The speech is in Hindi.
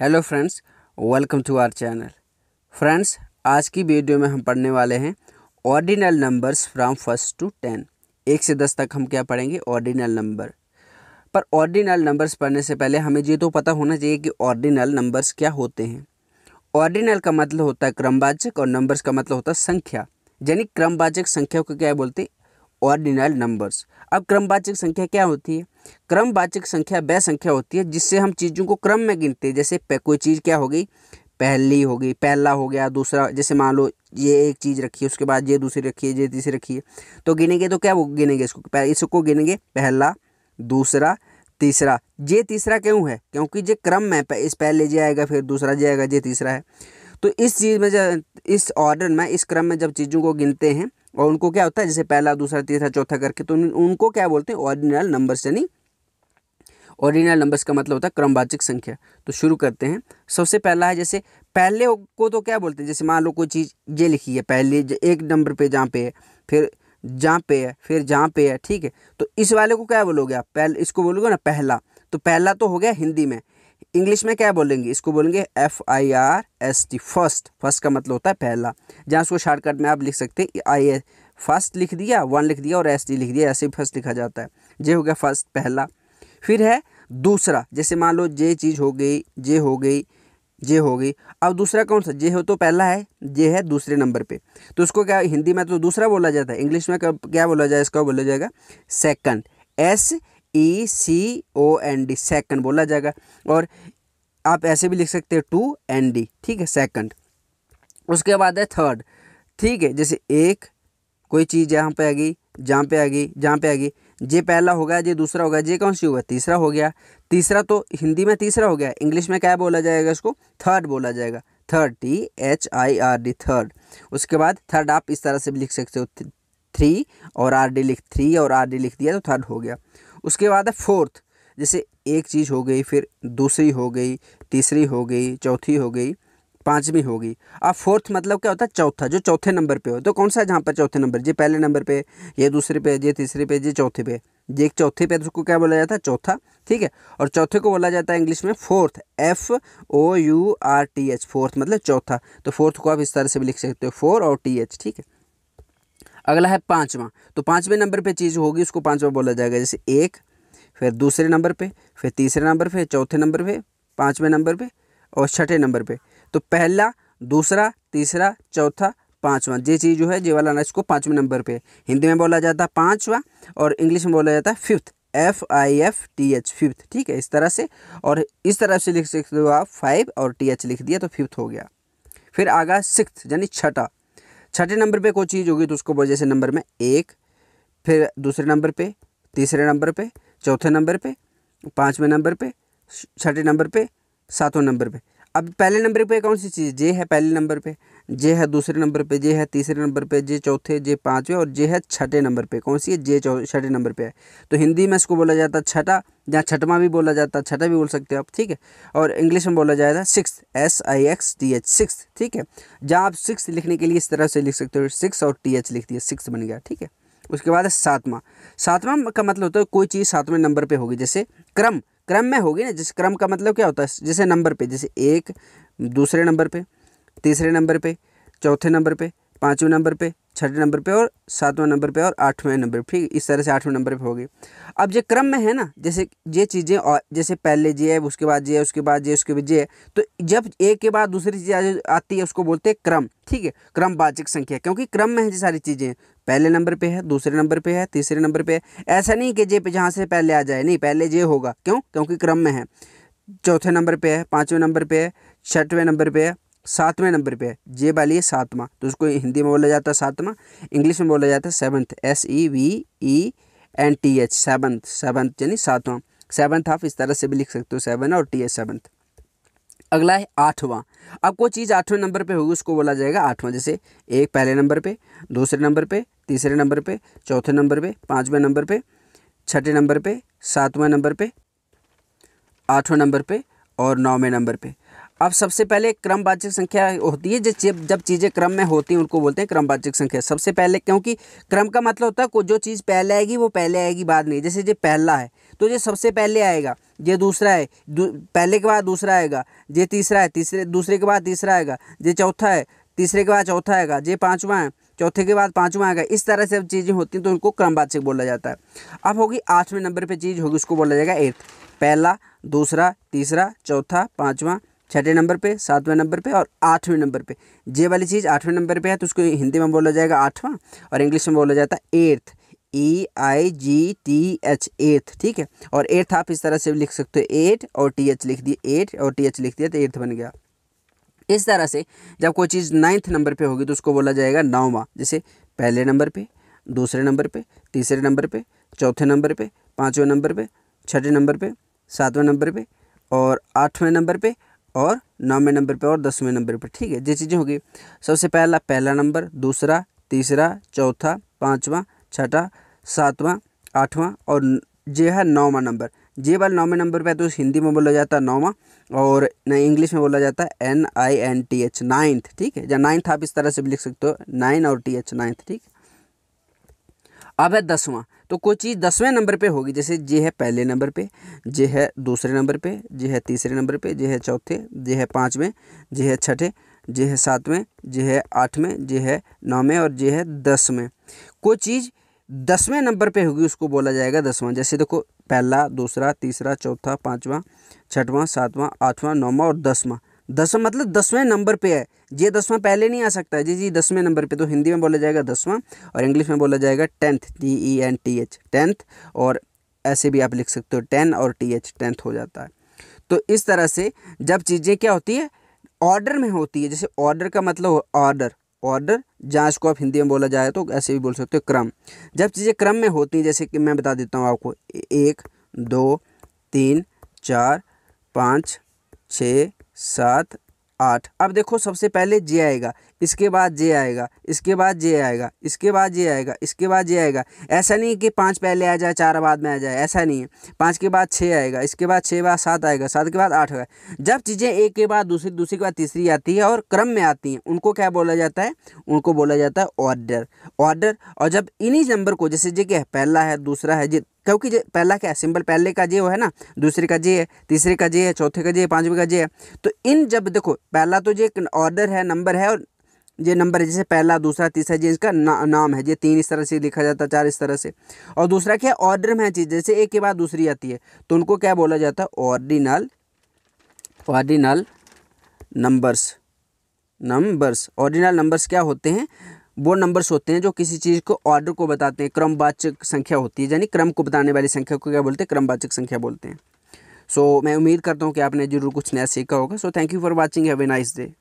hello friends welcome to our channel friends आज की वीडियो में हम पढ़ने वाले हैं ordinal numbers from first to ten एक से दस तक हम क्या पढ़ेंगे ऑर्डिनल नंबर पर ऑर्डिनल नंबर्स पढ़ने से पहले हमें ये तो पता होना चाहिए कि ऑर्डिनल नंबर्स क्या होते हैं ऑर्डिनल का मतलब होता है क्रमवाचक और नंबर्स का मतलब होता है संख्या यानी क्रमवाचक संख्या को क्या बोलते हैं ऑर्डिनल नंबर्स अब क्रमवाचक संख्या क्या होती है क्रमवाचक संख्या वह संख्या होती है जिससे हम चीज़ों को क्रम में गिनते हैं जैसे कोई चीज़ क्या हो गई पहली हो गई पहला हो गया दूसरा जैसे मान लो ये एक चीज़ रखी है उसके बाद ये दूसरी रखी है ये तीसरी रखी है तो गिनेंगे तो क्या वो गिनेंगे इसको इसको गिनेंगे पहला दूसरा तीसरा ये तीसरा क्यों है क्योंकि ये क्रम में इस पहले जे आएगा फिर दूसरा जे आएगा ये तीसरा है तो इस चीज़ में जब इस ऑर्डर में इस क्रम में जब चीज़ों को गिनते हैं और उनको क्या होता है जैसे पहला दूसरा तीसरा चौथा करके तो उनको क्या बोलते हैं ऑरिजिनल नंबर्स यानी ऑरिजिनल नंबर्स का मतलब होता है क्रमवाचिक संख्या तो शुरू करते हैं सबसे पहला है जैसे पहले को तो क्या बोलते हैं जैसे मान लो कोई चीज़ ये लिखी है पहले एक नंबर पर जहाँ पे है फिर जहाँ पे है फिर जहाँ पे है ठीक है तो इस वाले को क्या बोलोगे आप पहले इसको बोलोगे ना पहला तो पहला तो हो गया हिंदी में इंग्लिश में क्या बोलेंगे इसको बोलेंगे F I R S T first first का मतलब होता है पहला जहाँ उसको शॉर्टकट में आप लिख सकते हैं आई फर्स्ट लिख दिया वन लिख दिया और एस टी लिख दिया ऐसे फर्स्ट लिखा जाता है जे हो गया फर्स्ट पहला फिर है दूसरा जैसे मान लो जे चीज़ हो गई जे हो गई जे हो गई अब दूसरा कौन सा जे हो तो पहला है जे है दूसरे नंबर पे तो उसको क्या हिंदी में तो दूसरा बोला जाता है इंग्लिश में क्या बोला जाए इसका बोला जाएगा second S E C O N D second बोला जाएगा और आप ऐसे भी लिख सकते हैं टू एन डी ठीक है सेकंड उसके बाद है थर्ड ठीक है जैसे एक कोई चीज़ यहाँ पे आ गई जहाँ पे आ गई जहाँ पे आ गई जे पहला हो गया जे दूसरा हो गया जे कौन सी होगा तीसरा हो गया तीसरा तो हिंदी में तीसरा हो गया इंग्लिश में क्या बोला जाएगा इसको थर्ड बोला जाएगा third T H I R D third उसके बाद थर्ड आप इस तरह से भी लिख सकते हो थ्री और आर डी लिख थ्री और आर डी लिख दिया तो थर्ड हो गया उसके बाद है फोर्थ जैसे एक चीज़ हो गई फिर दूसरी हो गई तीसरी हो गई चौथी हो गई पाँचवीं होगी अब फोर्थ मतलब क्या होता है चौथा जो चौथे नंबर पे हो तो कौन सा है जहाँ पर चौथे नंबर जी पहले नंबर पे ये दूसरे पे ये तीसरे पे ये चौथे पे ये एक चौथे पे तो उसको क्या बोला जाता है चौथा ठीक है और चौथे को बोला जाता है इंग्लिश में fourth F O U R T H fourth मतलब चौथा तो फोर्थ को आप इस तरह से भी लिख सकते हो फोर और टी एच ठीक है अगला है पाँचवा तो पाँचवें नंबर पर चीज़ होगी उसको पाँचवा बोला जाएगा जैसे एक फिर दूसरे नंबर पर फिर तीसरे नंबर पर चौथे नंबर पर पाँचवें नंबर पर और छठे नंबर पर तो पहला दूसरा तीसरा चौथा पाँचवा जे चीज़ जो है जे वाला ना इसको पाँचवें नंबर पे हिंदी में बोला जाता है पाँचवा और इंग्लिश में बोला जाता है fifth F I F T H fifth ठीक है इस तरह से और इस तरह से लिख सकते हो आप फाइव और टी एच लिख दिया तो फिफ्थ हो गया फिर आ गया सिक्स यानी छठा छठे नंबर पे कोई चीज़ होगी तो उसको बोल जैसे नंबर में एक फिर दूसरे नंबर पे तीसरे नंबर पे चौथे नंबर पे पाँचवें नंबर पे छठे नंबर पे सातवें नंबर पे अब पहले नंबर पे कौन सी चीज़ जे है पहले नंबर पे जे है दूसरे नंबर पे जे है तीसरे नंबर पे जे चौथे जे पाँचवें और जे है छठे नंबर पे कौन सी है जे चौ छठे नंबर पे है तो हिंदी में इसको बोला जाता है छठा जहाँ छठवा भी बोला जाता है छठा भी बोल सकते हो आप ठीक है और इंग्लिश में बोला जाएगा six S I X T H six ठीक है जहाँ आप सिक्स लिखने के लिए इस तरह से लिख सकते हो सिक्स और टी एच लिख दिया सिक्स बन गया ठीक है उसके बाद है सातवां सातवां का मतलब होता है कोई चीज़ सातवें नंबर पर होगी जैसे क्रम क्रम में होगी ना जिस क्रम का मतलब क्या होता है जैसे नंबर पे जैसे एक दूसरे नंबर पे तीसरे नंबर पे चौथे नंबर पे पाँचवें नंबर पे छठे नंबर पे और सातवें नंबर पे और आठवें नंबर ठीक इस तरह से आठवें नंबर पे होगी अब जो क्रम में है ना जैसे ये चीज़ें और जैसे पहले जे है उसके बाद जे है उसके बाद जे उसके बाद जे तो जब एक के बाद दूसरी चीज़ आती है उसको बोलते हैं क्रम ठीक है क्रमवाचक संख्या क्योंकि क्रम में है जी सारी चीज़ें पहले नंबर पर है दूसरे नंबर पर है तीसरे नंबर पर है ऐसा नहीं कि जे पे जहाँ से पहले आ जाए नहीं पहले जे होगा क्यों क्योंकि क्रम में है चौथे नंबर पर है पाँचवें नंबर पर है छठवें नंबर पर है सातवें नंबर पे है जे वाली है सातवां तो उसको हिंदी में बोला जाता है सातवां इंग्लिश में बोला जाता है seventh S E V E N T H seventh seventh यानी सातवां सेवन्थ आप इस तरह से भी लिख सकते हो सेवन और टी एच सेवन्थ अगला है आठवां अब कोई चीज़ आठवें नंबर पे होगी उसको बोला जाएगा आठवां जैसे एक पहले नंबर पे दूसरे नंबर पे तीसरे नंबर पे चौथे नंबर पे पाँचवें नंबर पे छठे नंबर पे सातवें नंबर पे आठवें नंबर पे और नौवें नंबर पे अब सबसे पहले क्रमवाचक संख्या होती है जब जब चीज़ें क्रम में होती हैं उनको बोलते हैं क्रमवाचक संख्या सबसे पहले क्योंकि क्रम का मतलब होता है जो चीज़ पहले आएगी वो पहले आएगी बाद में जैसे ये पहला है तो ये सबसे पहले आएगा ये दूसरा है दू, पहले के बाद दूसरा आएगा ये तीसरा है तीसरे दूसरे के बाद तीसरा आएगा ये चौथा है तीसरे के बाद चौथा आएगा ये पाँचवा है चौथे के बाद पाँचवा आएगा इस तरह से अब चीज़ें होती हैं तो उनको क्रमवाचक बोला जाता है अब होगी आठवें नंबर पर चीज़ होगी उसको बोला जाएगा एर्थ पहला दूसरा तीसरा चौथा पाँचवा छठे नंबर पे सातवें नंबर पे और आठवें नंबर पे जे वाली चीज़ आठवें नंबर पे है तो उसको हिंदी में बोला जाएगा आठवां और इंग्लिश में बोला जाता है eighth E I G T H eighth ठीक है और एर्थ आप इस तरह से भी लिख सकते हो एट और टी एच लिख दिए एट और टी एच लिख दिया तो एर्थ बन गया इस तरह से जब कोई चीज़ नाइन्थ नंबर पर होगी तो उसको बोला जाएगा नौवा जैसे पहले नंबर पर दूसरे नंबर पर तीसरे नंबर पर चौथे नंबर पर पाँचवें नंबर पर छठे नंबर पर सातवें नंबर पर और आठवें नंबर पर और नौवें नंबर पे और दसवें नंबर पे ठीक है जो चीज़ें होगी सबसे पहला पहला नंबर दूसरा तीसरा चौथा पाँचवा छठा सातवां आठवां और जो है नौवां नंबर जे बार नौवें नंबर पे है तो हिंदी में बोला जाता है नौवा और इंग्लिश में बोला जाता है N I N T H ninth ठीक है या नाइन्थ आप इस तरह से भी लिख सकते हो नाइन और टी एच नाइन्थ ठीक है अब है दसवां तो कोई चीज़ दसवें नंबर पे होगी जैसे जे है पहले नंबर पे जे है दूसरे नंबर पे जे है तीसरे नंबर पे जे है चौथे जे है पाँचवें जे है छठे जे है सातवें जे है आठवें जे है नौवें और जे है दसवें कोई चीज़ दसवें नंबर पे होगी उसको बोला जाएगा दसवां जैसे देखो पहला दूसरा तीसरा चौथा पाँचवा छठवां सातवां आठवां नौवां और दसवां दसवा मतलब दसवें नंबर पे है ये दसवां पहले नहीं आ सकता है जी जी दसवें नंबर पे तो हिंदी में बोला जाएगा दसवां और इंग्लिश में बोला जाएगा tenth T E N T H tenth और ऐसे भी आप लिख सकते हो टेन और टी एच टेंथ हो जाता है तो इस तरह से जब चीज़ें क्या होती है ऑर्डर में होती है जैसे ऑर्डर का मतलब ऑर्डर ऑर्डर जहाँ इसको आप हिंदी में बोला जाए तो ऐसे भी बोल सकते हो क्रम जब चीज़ें क्रम में होती हैं जैसे कि मैं बता देता हूँ आपको एक दो तीन चार पाँच छः सात आठ अब देखो सबसे पहले जे आएगा इसके बाद जे आएगा इसके बाद जे आएगा इसके बाद जे आएगा इसके बाद जे आएगा ऐसा नहीं कि पाँच पहले आ जाए चार बाद में आ जाए ऐसा नहीं है पाँच के बाद छः आएगा इसके बाद छः बाद सात आएगा सात के बाद आठ होगा जब चीज़ें एक के बाद दूसरी दूसरी के बाद तीसरी आती है और क्रम में आती हैं उनको क्या बोला जाता है उनको बोला जाता है ऑर्डर ऑर्डर और जब इन्हीं नंबर को जैसे जे क्या है पहला है दूसरा है क्योंकि जो पहला क्या है सिंपल पहले का जे है ना दूसरे का जे है तीसरे का जे है चौथे का जे है पाँचवें का जे है तो इन जब देखो पहला तो जो एक ऑर्डर है नंबर है और ये नंबर है जैसे पहला दूसरा तीसरा जी इसका ना, नाम है ये तीन इस तरह से लिखा जाता है चार इस तरह से और दूसरा क्या ऑर्डर में है चीज़ जैसे एक के बाद दूसरी आती है तो उनको क्या बोला जाता है ordinal ordinal numbers numbers ordinal numbers क्या होते हैं वो नंबर्स होते हैं जो किसी चीज़ को ऑर्डर को बताते हैं क्रमवाचक संख्या होती है यानी क्रम को बताने वाली संख्या को क्या बोलते हैं क्रमवाचक संख्या बोलते हैं सो so, मैं उम्मीद करता हूँ कि आपने जरूर कुछ नया सीखा होगा so thank you for watching have a nice day